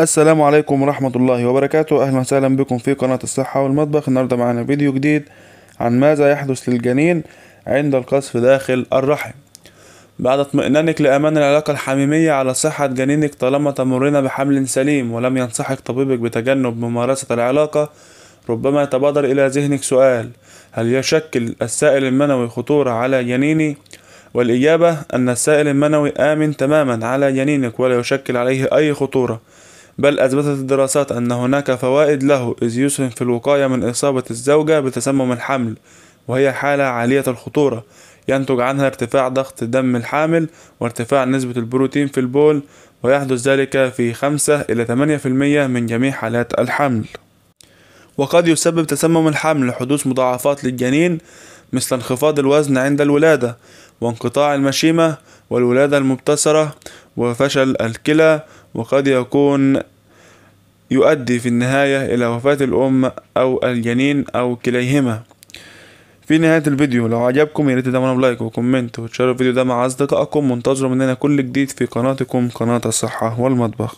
السلام عليكم ورحمة الله وبركاته أهلا وسهلا بكم في قناة الصحة والمطبخ النهاردة معنا فيديو جديد عن ماذا يحدث للجنين عند القذف داخل الرحم بعد اطمئنانك لأمان العلاقة الحميمية على صحة جنينك طالما تمرين بحمل سليم ولم ينصحك طبيبك بتجنب ممارسة العلاقة ربما يتبادر إلى ذهنك سؤال هل يشكل السائل المنوي خطورة على جنيني؟ والإجابة أن السائل المنوي آمن تماما على جنينك ولا يشكل عليه أي خطورة بل أثبتت الدراسات أن هناك فوائد له إذ يسهم في الوقاية من إصابة الزوجة بتسمم الحمل وهي حالة عالية الخطورة ينتج عنها ارتفاع ضغط دم الحامل وارتفاع نسبة البروتين في البول ويحدث ذلك في 5 إلى 8% من جميع حالات الحمل وقد يسبب تسمم الحمل حدوث مضاعفات للجنين مثل انخفاض الوزن عند الولادة وانقطاع المشيمة والولادة المبتسرة وفشل الكلى وقد يكون يؤدي في النهاية إلى وفاة الأم أو الجنين أو كليهما في نهاية الفيديو لو عجبكم ياريت تدعمونا بلايك وكومنت وتشاركوا الفيديو ده مع أصدقائكم وانتظروا مننا كل جديد في قناتكم قناة الصحة والمطبخ